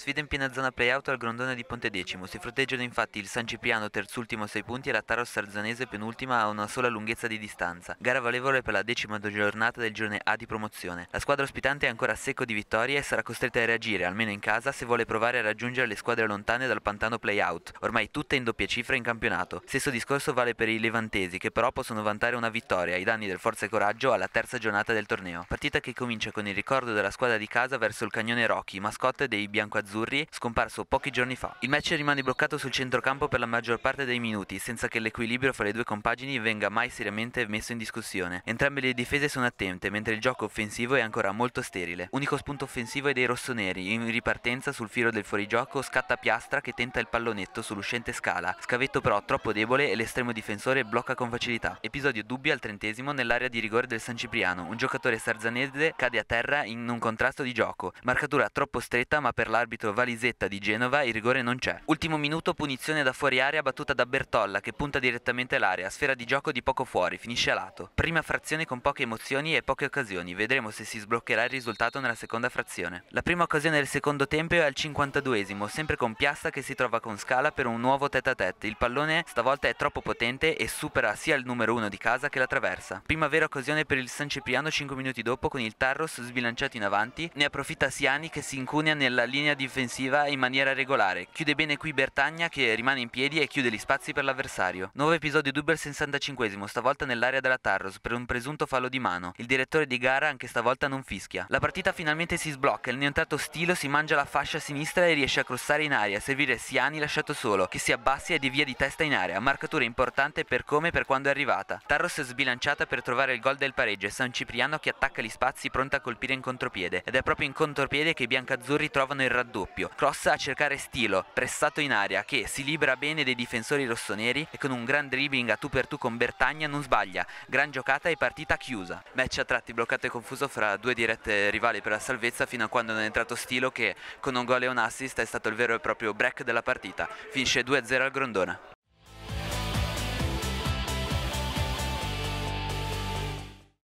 Sfida in piena zona play-out al grondone di Ponte Decimo. Si fronteggiano infatti il San Cipriano terzultimo a 6 punti e la Taros Sarzanese penultima a una sola lunghezza di distanza. Gara valevole per la decima giornata del giorno A di promozione. La squadra ospitante è ancora a secco di vittorie e sarà costretta a reagire, almeno in casa, se vuole provare a raggiungere le squadre lontane dal pantano play-out, ormai tutte in doppia cifra in campionato. Stesso discorso vale per i levantesi, che però possono vantare una vittoria ai danni del Forza e Coraggio alla terza giornata del torneo. Partita che comincia con il ricordo della squadra di casa verso il Cagnone Rocchi, mascotte dei biancoazzurri Azzurri, scomparso pochi giorni fa. Il match rimane bloccato sul centrocampo per la maggior parte dei minuti, senza che l'equilibrio fra le due compagini venga mai seriamente messo in discussione. Entrambe le difese sono attente, mentre il gioco offensivo è ancora molto sterile. Unico spunto offensivo è dei rossoneri, in ripartenza sul filo del fuorigioco scatta Piastra che tenta il pallonetto sull'uscente scala. Scavetto però troppo debole e l'estremo difensore blocca con facilità. Episodio dubbio al trentesimo nell'area di rigore del San Cipriano. Un giocatore sarzanese cade a terra in un contrasto di gioco. Marcatura troppo stretta ma per l'arbitro arbitro Valisetta di Genova il rigore non c'è. Ultimo minuto punizione da fuori area battuta da Bertolla che punta direttamente l'area, sfera di gioco di poco fuori, finisce a lato. Prima frazione con poche emozioni e poche occasioni, vedremo se si sbloccherà il risultato nella seconda frazione. La prima occasione del secondo tempo è al 52esimo, sempre con Piasta che si trova con Scala per un nuovo tête a tête. Il pallone stavolta è troppo potente e supera sia il numero 1 di casa che la traversa. Prima vera occasione per il San Cipriano 5 minuti dopo con il Tarros sbilanciato in avanti, ne approfitta Siani che si incunea nella linea di difensiva in maniera regolare. Chiude bene qui Bertagna che rimane in piedi e chiude gli spazi per l'avversario. Nuovo episodio Duber 65 stavolta nell'area della Tarros per un presunto fallo di mano. Il direttore di gara anche stavolta non fischia. La partita finalmente si sblocca, il neontato Stilo si mangia la fascia sinistra e riesce a crossare in aria, servire Siani lasciato solo, che si abbassi e devia di testa in area, marcatura importante per come e per quando è arrivata. Tarros sbilanciata per trovare il gol del pareggio e San Cipriano che attacca gli spazi pronta a colpire in contropiede. Ed è proprio in contropiede che i biancazzurri trovano il raddoppio raddoppio, cross a cercare Stilo, pressato in aria, che si libera bene dei difensori rossoneri e con un gran dribbling a tu per tu con Bertagna non sbaglia, gran giocata e partita chiusa. Match a tratti bloccato e confuso fra due dirette rivali per la salvezza fino a quando non è entrato Stilo che con un gol e un assist è stato il vero e proprio break della partita. Finisce 2-0 al Grondona.